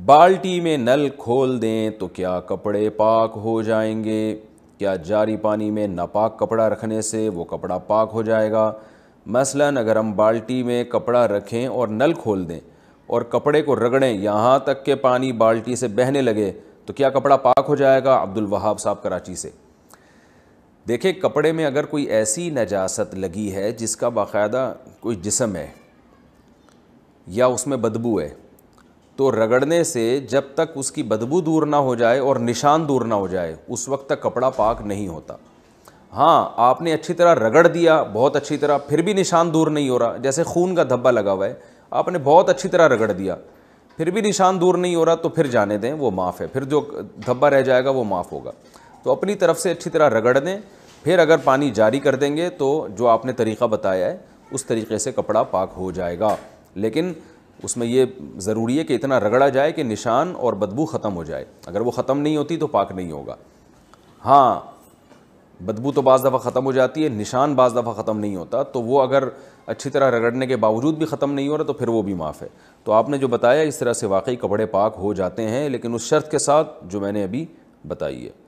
बाल्टी में नल खोल दें तो क्या कपड़े पाक हो जाएंगे क्या जारी पानी में नापाक कपड़ा रखने से वो कपड़ा पाक हो जाएगा मसलन अगर हम बाल्टी में कपड़ा रखें और नल खोल दें और कपड़े को रगड़ें यहाँ तक के पानी बाल्टी से बहने लगे तो क्या कपड़ा पाक हो जाएगा अब्दुल वहाब साहब कराची से देखिए कपड़े में अगर कोई ऐसी नजासत लगी है जिसका बाकायदा कोई जिसम है या उसमें बदबू है तो रगड़ने से जब तक उसकी बदबू दूर ना हो जाए और निशान दूर ना हो जाए उस वक्त तक कपड़ा पाक नहीं होता हाँ आपने अच्छी तरह रगड़ दिया बहुत अच्छी तरह फिर भी निशान दूर नहीं हो रहा जैसे खून का धब्बा लगा हुआ है आपने बहुत अच्छी तरह रगड़ दिया फिर भी निशान दूर नहीं हो रहा तो फिर जाने दें वो माफ़ है फिर जो धब्बा रह जाएगा वो माफ़ होगा तो अपनी तरफ से अच्छी तरह रगड़ दें फिर अगर पानी जारी कर देंगे तो जो आपने तरीका बताया है उस तरीके से कपड़ा पाक हो जाएगा लेकिन उसमें ये ज़रूरी है कि इतना रगड़ा जाए कि निशान और बदबू ख़त्म हो जाए अगर वो ख़त्म नहीं होती तो पाक नहीं होगा हाँ बदबू तो बाज़ दफ़ा ख़त्म हो जाती है निशान बाज़ दफ़ा ख़त्म नहीं होता तो वो अगर अच्छी तरह रगड़ने के बावजूद भी ख़त्म नहीं हो रहा तो फिर वो भी माफ़ है तो आपने जो बताया इस तरह से वाकई कपड़े पाक हो जाते हैं लेकिन उस शर्त के साथ जो मैंने अभी बताई है